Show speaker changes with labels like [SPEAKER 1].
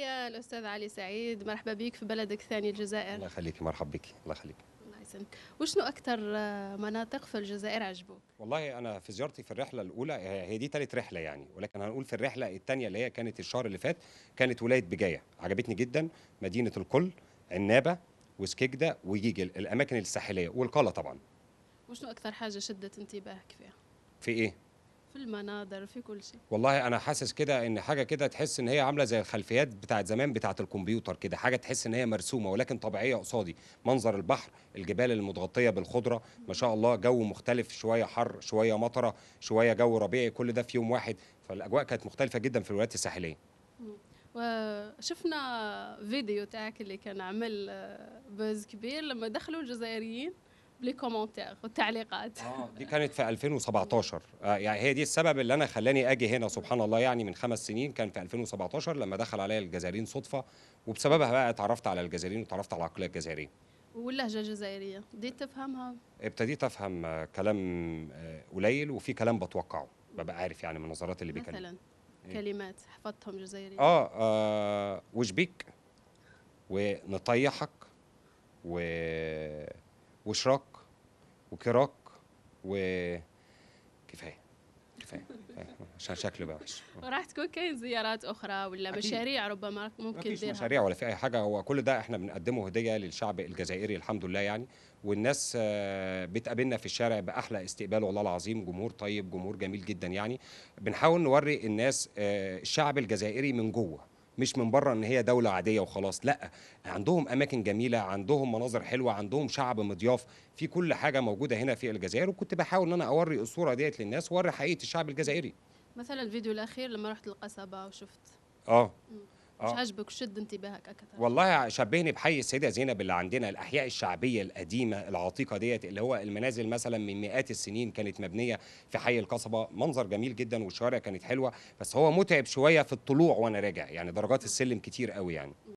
[SPEAKER 1] يا الاستاذ علي سعيد مرحبا بك في بلدك الثاني الجزائر الله
[SPEAKER 2] يخليك مرحبا بك الله يخليك
[SPEAKER 1] الله يسلمك وشنو اكثر آه، مناطق في الجزائر عجبوك
[SPEAKER 2] والله انا في زيارتي في الرحله الاولى هي دي ثالث رحله يعني ولكن هنقول في الرحله الثانيه اللي هي كانت الشهر اللي فات كانت ولايه بجايه عجبتني جدا مدينه الكل عنابه وسكيكدا وجيجل الاماكن الساحليه والقاله طبعا
[SPEAKER 1] وشنو اكثر حاجه شدت انتباهك فيها في ايه في المناظر في كل شيء
[SPEAKER 2] والله انا حاسس كده ان حاجه كده تحس ان هي عامله زي الخلفيات بتاعه زمان بتاعه الكمبيوتر كده حاجه تحس ان هي مرسومه ولكن طبيعيه قصادي منظر البحر الجبال المتغطيه بالخضره ما شاء الله جو مختلف شويه حر شويه مطره شويه جو ربيعي كل ده في يوم واحد فالاجواء كانت مختلفه جدا في الولايات الساحليه
[SPEAKER 1] وشفنا فيديو تاعك اللي كان عمل بز آه، كبير لما دخلوا الجزائريين لي كومنتير والتعليقات اه
[SPEAKER 2] دي كانت في 2017 آه، يعني هي دي السبب اللي انا خلاني اجي هنا سبحان الله يعني من خمس سنين كان في 2017 لما دخل عليا الجزائريين صدفه وبسببها بقى اتعرفت على الجزائريين وتعرفت على العقليه الجزائريه
[SPEAKER 1] واللهجه الجزائريه بديت تفهمها
[SPEAKER 2] ابتديت افهم آه، كلام آه، قليل وفي كلام بتوقعه ببقى عارف يعني من النظرات اللي بيكلم مثلا إيه؟
[SPEAKER 1] كلمات حفظتهم جزائريه اه,
[SPEAKER 2] آه وشبيك ونطيحك و وشراك وكراك وكفايه كفايه عشان شكله بقى وحش
[SPEAKER 1] وراح تكون كاين زيارات اخرى ولا أكيد. مشاريع ربما ممكن تديرها مشاريع
[SPEAKER 2] ولا في اي حاجه هو كل ده احنا بنقدمه هديه للشعب الجزائري الحمد لله يعني والناس آه، بتقابلنا في الشارع باحلى استقبال والله العظيم جمهور طيب جمهور جميل جدا يعني بنحاول نوري الناس آه، الشعب الجزائري من جوه مش من بره ان هي دوله عاديه وخلاص لا عندهم اماكن جميله عندهم مناظر حلوه عندهم شعب مضياف في كل حاجه موجوده هنا في الجزائر وكنت بحاول ان انا اوري الصوره ديت للناس واوري حقيقه الشعب الجزائري
[SPEAKER 1] مثلا الفيديو الاخير لما رحت القصبه وشفت
[SPEAKER 2] اه آه. مش
[SPEAKER 1] عاجبك شد انتباهك اكتر
[SPEAKER 2] والله شبهني بحي السيده زينب اللي عندنا الاحياء الشعبيه القديمه العتيقه ديت اللي هو المنازل مثلا من مئات السنين كانت مبنيه في حي القصبه منظر جميل جدا والشوارع كانت حلوه بس هو متعب شويه في الطلوع وانا راجع يعني درجات السلم كتير قوي يعني